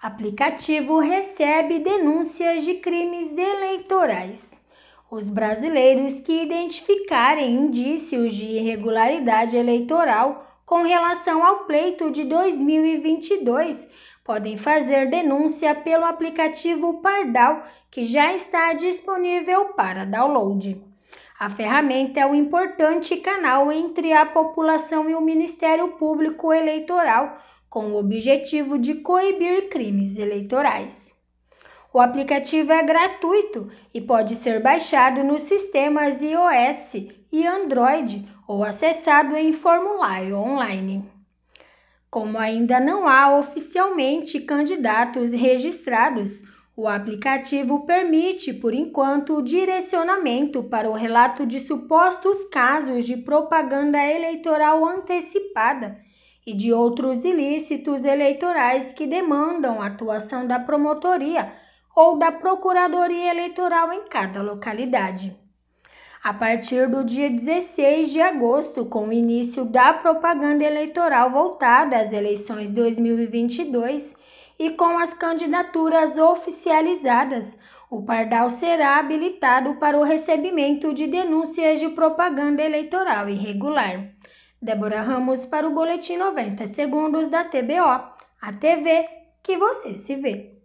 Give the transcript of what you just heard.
Aplicativo recebe denúncias de crimes eleitorais. Os brasileiros que identificarem indícios de irregularidade eleitoral com relação ao pleito de 2022 podem fazer denúncia pelo aplicativo Pardal, que já está disponível para download. A ferramenta é um importante canal entre a população e o Ministério Público Eleitoral com o objetivo de coibir crimes eleitorais. O aplicativo é gratuito e pode ser baixado nos sistemas iOS e Android ou acessado em formulário online. Como ainda não há oficialmente candidatos registrados, o aplicativo permite, por enquanto, o direcionamento para o relato de supostos casos de propaganda eleitoral antecipada e de outros ilícitos eleitorais que demandam a atuação da promotoria ou da procuradoria eleitoral em cada localidade. A partir do dia 16 de agosto, com o início da propaganda eleitoral voltada às eleições 2022 e com as candidaturas oficializadas, o Pardal será habilitado para o recebimento de denúncias de propaganda eleitoral irregular Débora Ramos para o Boletim 90 Segundos da TBO, a TV que você se vê.